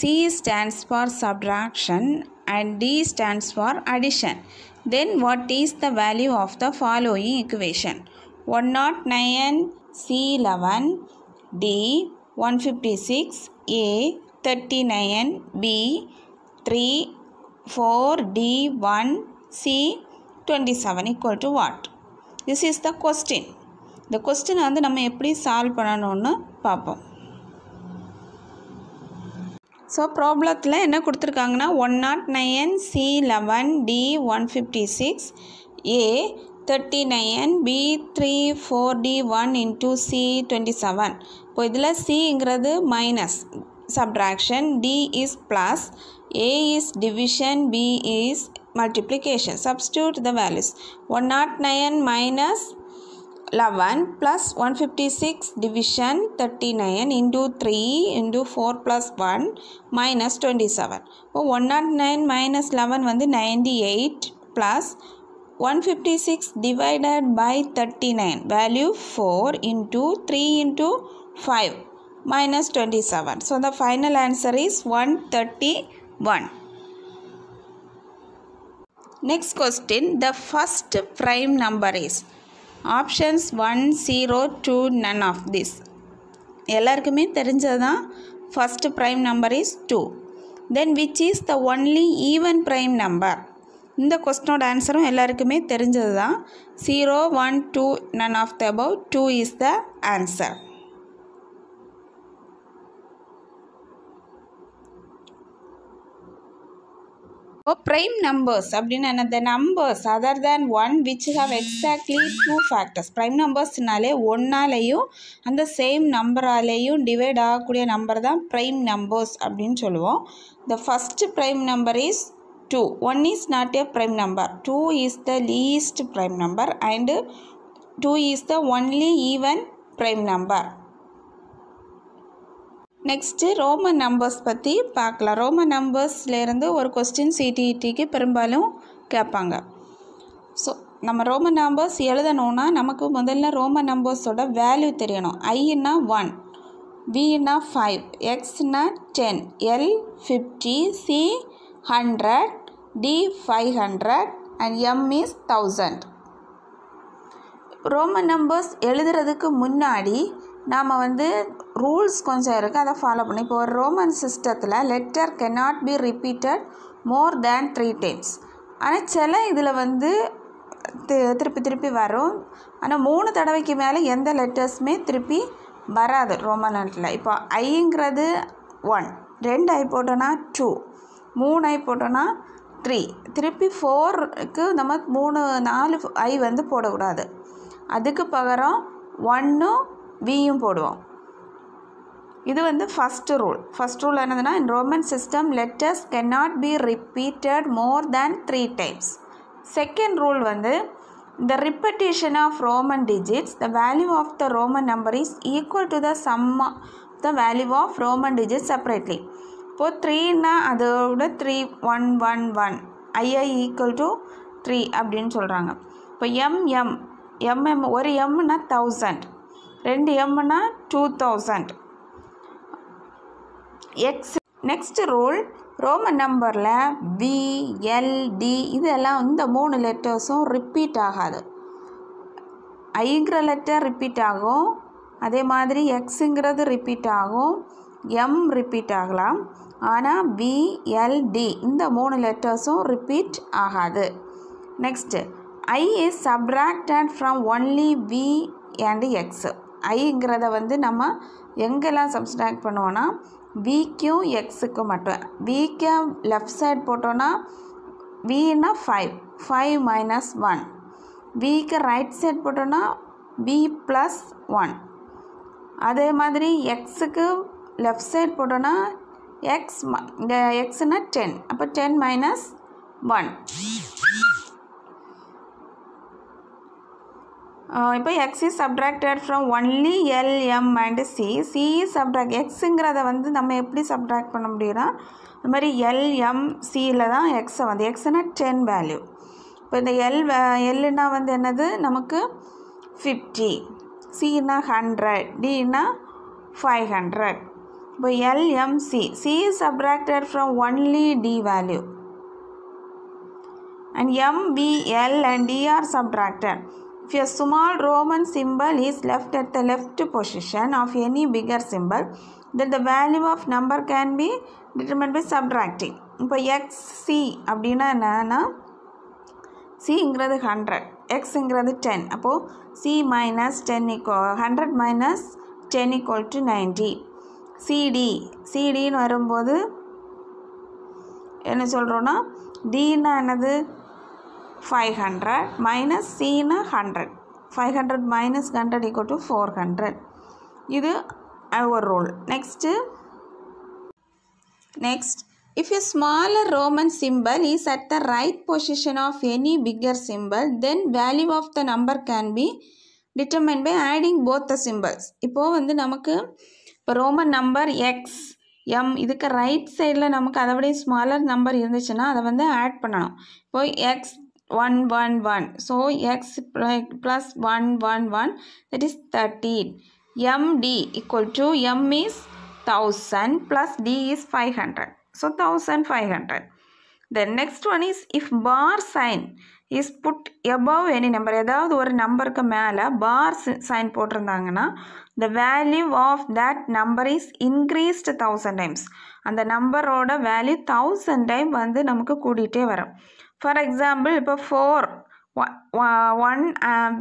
C stands for subtraction and D stands for addition. Then what is the value of the following equation? 109, C11, D, 156, A, 39, B, 3, 4, D, 1, C, 27 equal to what? This is the question. The question வந்து நம்ம எப்படி solve பண்ணணும்னு பார்ப்போம் so ப்ராப்ளத்தில் என்ன கொடுத்துருக்காங்கன்னா one nought nine C eleven D one fifty six A thirty nine B three four D one into C twenty seven இப்போ இதில் சிங்கிறது minus subtraction D is plus A is division B is the values one nought nine minus 11 plus 156 division 39 into 3 into 4 plus 1 minus 27. இப்போ 109 minus 11 வந்து 98 plus 156 divided by 39 value 4 into 3 into 5 minus 27. So the final answer is 131. Next question, the first prime number is options one zero two none of this எல்லாருக்குமே தெரிஞ்சது தான் first prime number is two then which is the only even prime number இந்த கொஸ்டினோட ஆன்சரும் எல்லாருக்குமே தெரிஞ்சது தான் zero one two none of the above two is the answer இப்போ ப்ரைம் நம்பர்ஸ் அப்படின்னு the numbers other than one which have exactly two factors prime நம்பர்ஸ்னாலே ஒன்னாலேயும் அந்த சேம் நம்பராலேயும் டிவைட் ஆகக்கூடிய நம்பர் தான் ப்ரைம் நம்பர்ஸ் அப்படின்னு சொல்லுவோம் the first prime number is two one is not a prime number two is the least prime number and two is the only even prime number next Roman numbers பற்றி பார்க்கலாம் Roman நம்பர்ஸ்லேருந்து ஒரு question சிடிஇடிக்கு e பெரும்பாலும் கேட்பாங்க so நம்ம Roman numbers எழுதணும்னா நமக்கு முதல்ல Roman நம்பர்ஸோட வேல்யூ தெரியணும் ஐன்னா ஒன் வின்னா ஃபைவ் எக்ஸ்னா ten L fifty C hundred D five hundred and M is thousand Roman numbers எழுதுறதுக்கு முன்னாடி நாம் வந்து ரூல்ஸ் கொஞ்சம் இருக்குது அதை ஃபாலோ பண்ணி இப்போ ஒரு ரோமன் சிஸ்டத்தில் letter cannot be repeated more than three times ஆனால் சில இதில் வந்து திருப்பி திருப்பி வரும் ஆனால் மூணு தடவைக்கு மேலே எந்த லெட்டர்ஸுமே திருப்பி வராது ரோமன் நாட்டில் இப்போ ஐங்கிறது ஒன் ரெண்டு ஐ போட்டோன்னா டூ மூணு ஐ போட்டோன்னா த்ரீ திருப்பி ஃபோருக்கு நம்ம மூணு நாலு ஐ வந்து போடக்கூடாது அதுக்கு பகரம் ஒன்று வியும் போடுவோம் இது வந்து ஃபஸ்ட் ரூல் ஃபஸ்ட் ரூல் என்னதுன்னா in Roman system letters can not be repeated more than three times second rule வந்து the repetition of Roman digits the value of the Roman number is equal to the sum the value of Roman digits separately இப்போது த்ரீனா அதோட three one one one I I equal to three அப்படின்னு சொல்கிறாங்க இப்போ M M M M ஒரு எம்னா thousand ரெண்டு எம்னா two thousand X next rule Roman நம்பரில் பி எல் டி இதெல்லாம் இந்த மூணு லெட்டர்ஸும் ரிப்பீட் ஆகாது ஐங்கிற லெட்டர் ரிப்பீட் ஆகும் அதே மாதிரி எக்ஸுங்கிறது ரிப்பீட் ஆகும் எம் ரிப்பீட் ஆகலாம் ஆனால் பிஎல்டி இந்த மூணு லெட்டர்ஸும் ரிப்பீட் ஆகாது next I is subtracted from only V and X ஐங்கிறத வந்து நம்ம எங்கெல்லாம் சப்ஸ்ட்ராக்ட் பண்ணுவோன்னா விக்கும் எக்ஸுக்கும் மட்டும் விக்கு லெஃப்ட் சைட் போட்டோன்னா வின்னா ஃபைவ் ஃபைவ் மைனஸ் ஒன் விக்கு ரைட் சைட் போட்டோன்னா பி ப்ளஸ் ஒன் அதே மாதிரி எக்ஸுக்கு லெஃப்ட் சைட் போட்டோன்னா எக்ஸ் இந்த எக்ஸுன்னா டென் அப்போ டென் மைனஸ் ஒன் இப்போ X is subtracted from only L M and C C subtract எக்ஸுங்கிறத வந்து நம்ம எப்படி subtract பண்ண முடியும்னா அது மாதிரி எல்எம் சியில் தான் எக்ஸை வந்து எக்ஸ்னால் டென் வேல்யூ இப்போ இந்த எல் இன்னா வந்து என்னது நமக்கு ஃபிஃப்டி சின்னா ஹண்ட்ரட் டின்னா ஃபைவ் ஹண்ட்ரட் இப்போ L M C only D from only D value and and and D R e subtracted. If a small Roman symbol is left at the left position of any bigger symbol, then the value of number can be determined by subtracting. இப்போ xc அப்படின்னா என்னன்னா சிங்கிறது hundred எக்ஸுங்கிறது ten அப்போது C minus ten இக்கோ hundred minus ten equal to ninety C D சிடின்னு வரும்போது என்ன சொல்கிறோன்னா டின்னா என்னது ஃபைவ் ஹண்ட்ரட் மைனஸ் சீனா hundred five hundred minus hundred equal to four hundred இது uh, ஒரு rule next next if a smaller Roman symbol is at the right position of any bigger symbol, then value of the number can be determined by adding both the symbols. இப்போது வந்து நமக்கு இப்போ Roman number X M இதுக்கு right சைடில் நமக்கு அதை விட smaller number இருந்துச்சுன்னா அதை வந்து ஆட் பண்ணணும் இப்போ X 1 1 1 so x plus 1 1 1 that is 13 md equal to m is 1000 plus d is 500 so 1500 the next one is if bar sign is put above any number ஏதாவது ஒரு நம்பருக்கு மேலே பார் சைன் போட்டிருந்தாங்கன்னா the value of that number is increased thousand times அந்த நம்பரோட value thousand time வந்து நமக்கு கூட்டிகிட்டே வரும் ஃபார் எக்ஸாம்பிள் இப்போ ஃபோர் ஒன்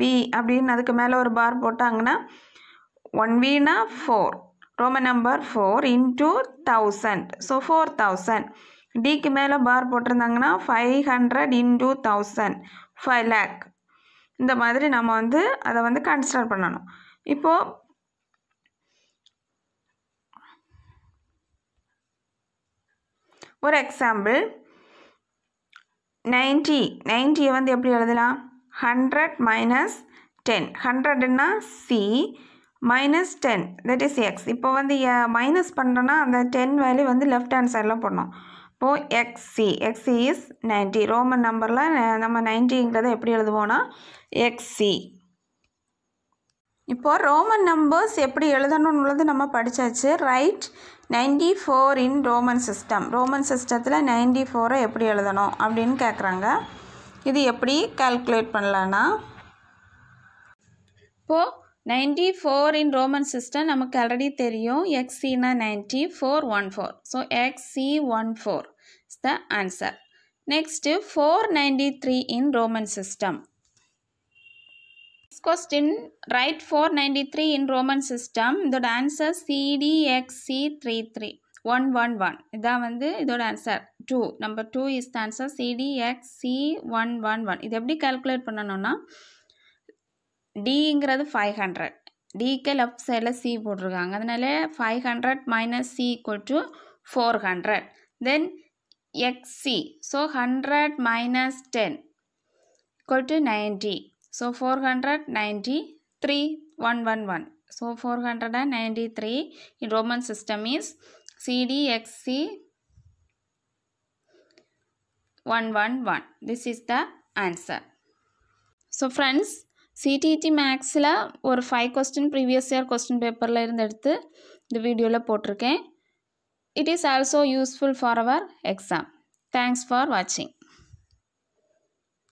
வி அப்படின்னு அதுக்கு மேலே ஒரு பார் போட்டாங்கன்னா ஒன் வீனா four Roman number four into thousand so four thousand டிக்கு மேலே பார் போட்டிருந்தாங்கன்னா five hundred into thousand five lakh இந்த மாதிரி நம்ம வந்து அதை வந்து கன்சிடர் பண்ணணும் இப்போது ஒரு எக்ஸாம்பிள் நைன்ட்டி நைன்ட்டியை வந்து எப்படி எழுதலாம் ஹண்ட்ரட் மைனஸ் டென் ஹண்ட்ரட்னா C minus ten that is X இப்போ வந்து மைனஸ் பண்ணுறோன்னா அந்த டென் வேல்யூ வந்து லெஃப்ட் ஹேண்ட் சைடில் போடணும் இப்போது X C X C is ninety Roman நம்பரில் நம்ம நைன்ட்டிங்கிறத எப்படி எழுதுவோன்னா எக்ஸி இப்போது ரோமன் நம்பர்ஸ் எப்படி எழுதணும்னு நம்ம படித்தாச்சு right ninety four in Roman system Roman சிஸ்டத்தில் நைன்டி ஃபோரை எப்படி எழுதணும் அப்படின்னு கேட்குறாங்க இது எப்படி கால்குலேட் பண்ணலான்னா இப்போது ninety four in Roman system நமக்கு ஆல்ரெடி தெரியும் எக்ஸினா ninety four one four so X C one four is the answer next four ninety three in Roman system next question right four ninety three in Roman system இதோட answer C D X C three three one one one இதான் வந்து இதோட answer two number two is the answer C one one one இது எப்படி calculate பண்ணணும்னா டிங்கிறது five hundred டிக்கு left சைடில் சி போட்டிருக்காங்க அதனால five hundred minus C equal to four hundred then X C so hundred minus ten equal to ninety So 493, 111. So 493 in Roman system is CDXC 111. This is the answer. So friends, CTET மேக்ஸில் ஒரு five question previous year question பேப்பரில் இருந்து எடுத்து இந்த வீடியோவில் போட்டிருக்கேன் it is also useful for our exam thanks for வாட்சிங்